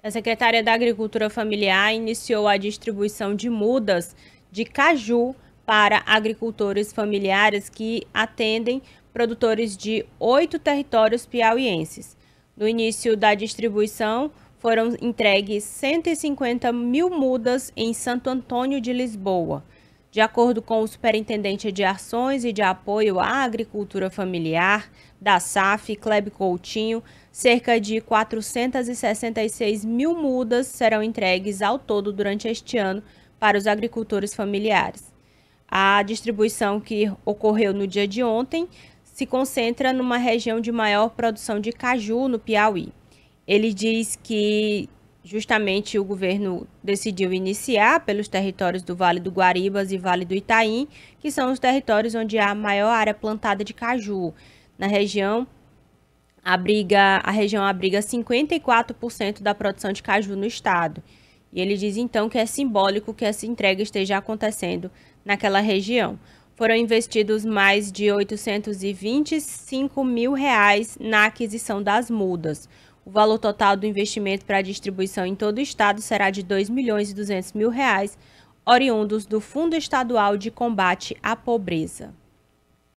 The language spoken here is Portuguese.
A secretária da Agricultura Familiar iniciou a distribuição de mudas de caju para agricultores familiares que atendem produtores de oito territórios piauienses. No início da distribuição, foram entregues 150 mil mudas em Santo Antônio de Lisboa. De acordo com o superintendente de ações e de apoio à agricultura familiar da SAF, Kleb Coutinho, cerca de 466 mil mudas serão entregues ao todo durante este ano para os agricultores familiares. A distribuição que ocorreu no dia de ontem se concentra numa região de maior produção de caju no Piauí. Ele diz que justamente o governo decidiu iniciar pelos territórios do Vale do Guaribas e Vale do Itaim, que são os territórios onde há a maior área plantada de caju. Na região, abriga, a região abriga 54% da produção de caju no estado. E ele diz então que é simbólico que essa entrega esteja acontecendo naquela região. Foram investidos mais de 825 mil reais na aquisição das mudas. O valor total do investimento para a distribuição em todo o estado será de R$ 2 milhões e 200 mil reais, oriundos do Fundo Estadual de Combate à Pobreza.